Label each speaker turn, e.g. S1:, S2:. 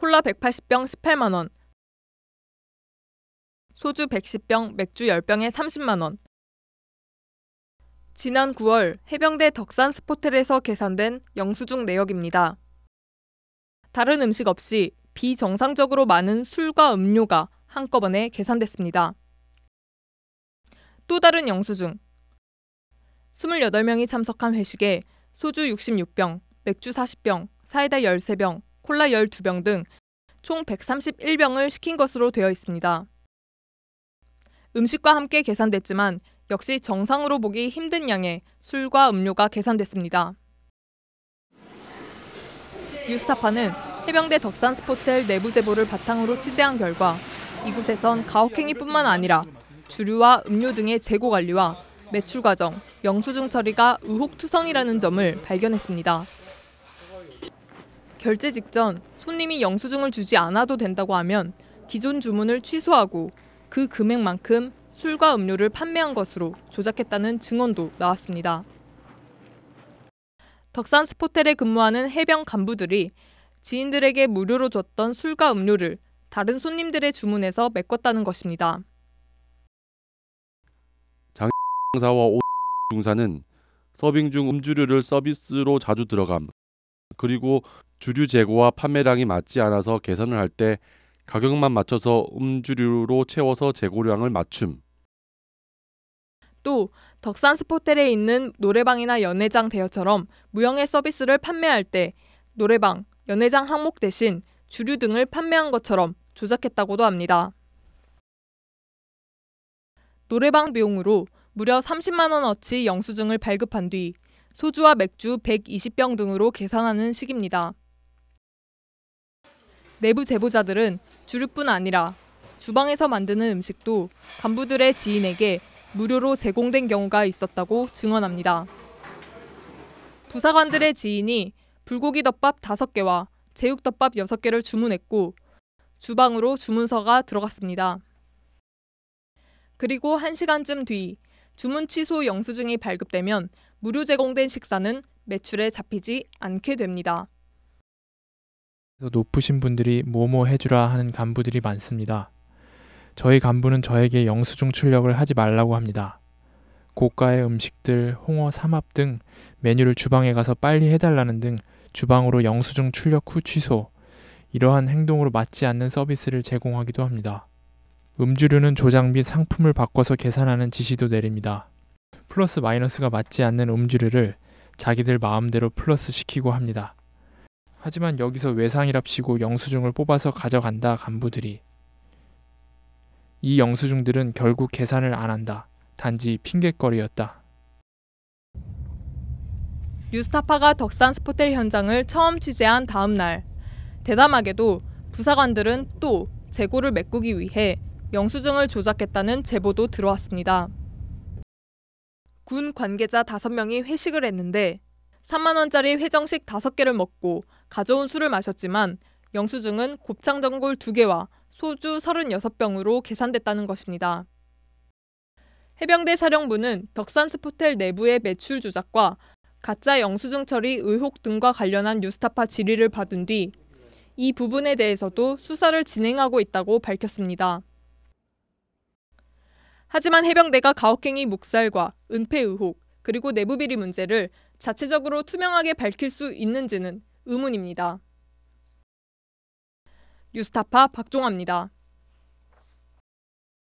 S1: 콜라 180병 18만 원, 소주 110병, 맥주 10병에 30만 원. 지난 9월 해병대 덕산 스포텔에서 계산된 영수증 내역입니다. 다른 음식 없이 비정상적으로 많은 술과 음료가 한꺼번에 계산됐습니다. 또 다른 영수증. 28명이 참석한 회식에 소주 66병, 맥주 40병, 사이다 13병, 콜라 12병 등 총 131병을 시킨 것으로 되어 있습니다. 음식과 함께 계산됐지만 역시 정상으로 보기 힘든 양의 술과 음료가 계산됐습니다. 뉴스타파는 해병대 덕산 스포텔 내부 제보를 바탕으로 취재한 결과 이곳에선 가혹행위뿐만 아니라 주류와 음료 등의 재고 관리와 매출 과정, 영수증 처리가 의혹 투성이라는 점을 발견했습니다. 결제 직전 손님이 영수증을 주지 않아도 된다고 하면 기존 주문을 취소하고 그 금액만큼 술과 음료를 판매한 것으로 조작했다는 증언도 나왔습니다. 덕산 스포텔에 근무하는 해병 간부들이 지인들에게 무료로 줬던 술과 음료를 다른 손님들의 주문에서 메꿨다는 것입니다.
S2: 장 사와 오 중사는 서빙 중 음주류를 서비스로 자주 들어감 그리고 주류 재고와 판매량이 맞지 않아서 개선을 할 때 가격만 맞춰서 음주류로 채워서 재고량을 맞춤.
S1: 또 덕산 스포텔에 있는 노래방이나 연회장 대여처럼 무형의 서비스를 판매할 때 노래방, 연회장 항목 대신 주류 등을 판매한 것처럼 조작했다고도 합니다. 노래방 비용으로 무려 30만 원어치 영수증을 발급한 뒤 소주와 맥주 120병 등으로 계산하는 식입니다. 내부 제보자들은 주류뿐 아니라 주방에서 만드는 음식도 간부들의 지인에게 무료로 제공된 경우가 있었다고 증언합니다. 부사관들의 지인이 불고기 덮밥 5개와 제육덮밥 6개를 주문했고 주방으로 주문서가 들어갔습니다. 그리고 1시간쯤 뒤 주문 취소 영수증이 발급되면 무료 제공된 식사는 매출에 잡히지 않게 됩니다.
S2: 높으신 분들이 뭐뭐 해주라 하는 간부들이 많습니다. 저희 간부는 저에게 영수증 출력을 하지 말라고 합니다. 고가의 음식들, 홍어 삼합 등 메뉴를 주방에 가서 빨리 해달라는 등 주방으로 영수증 출력 후 취소, 이러한 행동으로 맞지 않는 서비스를 제공하기도 합니다. 음주류는 조장 및 상품을 바꿔서 계산하는 지시도 내립니다. 플러스 마이너스가 맞지 않는 음주류를 자기들 마음대로 플러스 시키고 합니다. 하지만 여기서 외상이랍시고 영수증을 뽑아서 가져간다 간부들이. 이 영수증들은 결국 계산을 안 한다. 단지 핑곗거리였다.
S1: 유스타파가 덕산 스포텔 현장을 처음 취재한 다음 날 대담하게도 부사관들은 또 재고를 메꾸기 위해 영수증을 조작했다는 제보도 들어왔습니다. 군 관계자 5명이 회식을 했는데 3만 원짜리 회정식 5개를 먹고 가져온 술을 마셨지만 영수증은 곱창 전골 2개와 소주 36병으로 계산됐다는 것입니다. 해병대 사령부는 덕산스포텔 내부의 매출 조작과 가짜 영수증 처리 의혹 등과 관련한 뉴스타파 질의를 받은 뒤 이 부분에 대해서도 수사를 진행하고 있다고 밝혔습니다. 하지만 해병대가 가혹행위 묵살과 은폐 의혹 그리고 내부 비리 문제를 자체적으로 투명하게 밝힐 수 있는지는 의문입니다. 뉴스타파 박종화입니다.